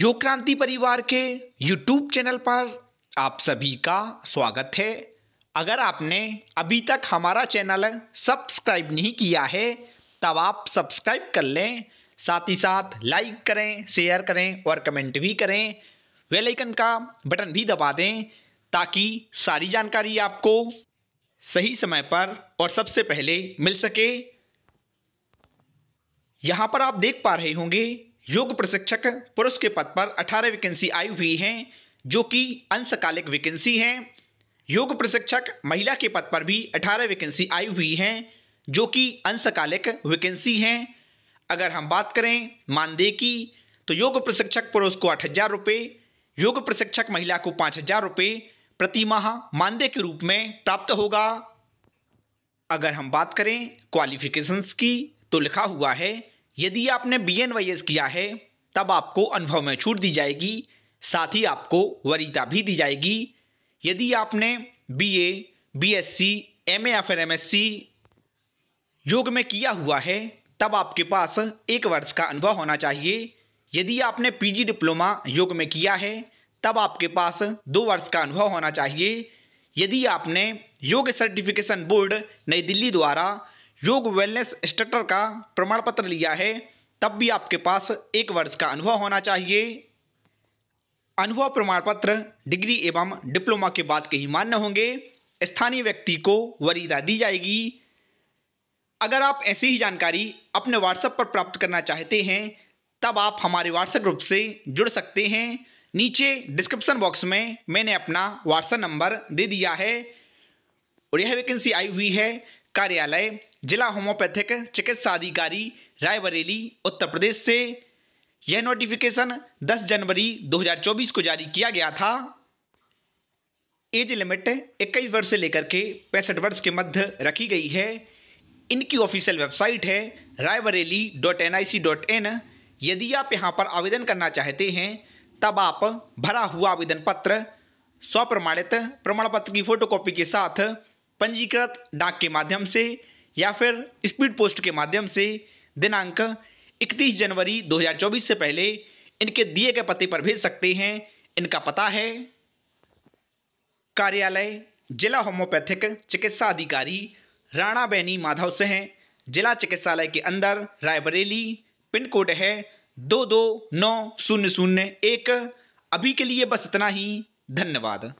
योग क्रांति परिवार के YouTube चैनल पर आप सभी का स्वागत है अगर आपने अभी तक हमारा चैनल सब्सक्राइब नहीं किया है तब आप सब्सक्राइब कर लें साथ ही साथ लाइक करें शेयर करें और कमेंट भी करें वेल आइकन का बटन भी दबा दें ताकि सारी जानकारी आपको सही समय पर और सबसे पहले मिल सके यहाँ पर आप देख पा रहे होंगे योग प्रशिक्षक पुरुष के पद पर 18 वैकेंसी आई हुई हैं जो कि अंशकालिक वैकेंसी हैं योग प्रशिक्षक महिला के पद पर भी 18 वैकेंसी आई हुई हैं जो कि अंशकालिक वैकेंसी हैं अगर हम बात करें मानदेय की तो योग प्रशिक्षक पुरुष को आठ हज़ार रुपये योग प्रशिक्षक महिला को पाँच हज़ार रुपये प्रति माह मानदेय के रूप में प्राप्त होगा अगर हम बात करें क्वालिफिकेशंस की तो लिखा हुआ है यदि आपने बी एन वाई एस किया है तब आपको अनुभव में छूट दी जाएगी साथ ही आपको वरीयता भी दी जाएगी यदि आपने B A B S C M A या फिर एम एस सी योग में किया हुआ है तब आपके पास एक वर्ष का अनुभव होना चाहिए यदि आपने पीजी डिप्लोमा योग में किया है तब आपके पास दो वर्ष का अनुभव होना चाहिए यदि आपने योग सर्टिफिकेशन बोर्ड नई दिल्ली द्वारा योग वेलनेस इंस्ट्रक्टर का प्रमाण पत्र लिया है तब भी आपके पास एक वर्ष का अनुभव होना चाहिए अनुभव प्रमाण पत्र डिग्री एवं डिप्लोमा के बाद के ही मान्य होंगे स्थानीय व्यक्ति को वरीदा दी जाएगी अगर आप ऐसी ही जानकारी अपने व्हाट्सएप पर प्राप्त करना चाहते हैं तब आप हमारे व्हाट्सएप ग्रुप से जुड़ सकते हैं नीचे डिस्क्रिप्शन बॉक्स में मैंने अपना व्हाट्सएप नंबर दे दिया है और यह वैकेंसी आई हुई है कार्यालय जिला होम्योपैथिक चिकित्सा अधिकारी रायबरेली उत्तर प्रदेश से यह नोटिफिकेशन 10 जनवरी 2024 को जारी किया गया था एज लिमिट 21 वर्ष से लेकर के पैंसठ वर्ष के मध्य रखी गई है इनकी ऑफिशियल वेबसाइट है Raebareli dot N I C dot in यदि आप यहाँ पर आवेदन करना चाहते हैं तब आप भरा हुआ आवेदन पत्र स्वप्रमाणित प्रमाण पत्र की फोटोकॉपी के साथ पंजीकृत डाक के माध्यम से या फिर स्पीड पोस्ट के माध्यम से दिनांक 31 जनवरी 2024 से पहले इनके दिए गए पते पर भेज सकते हैं इनका पता है कार्यालय जिला होम्योपैथिक चिकित्सा अधिकारी राणा बैनी माधव सिंह जिला चिकित्सालय के अंदर रायबरेली पिन कोड है दो दो नौ शून्य शून्य एक अभी के लिए बस इतना ही धन्यवाद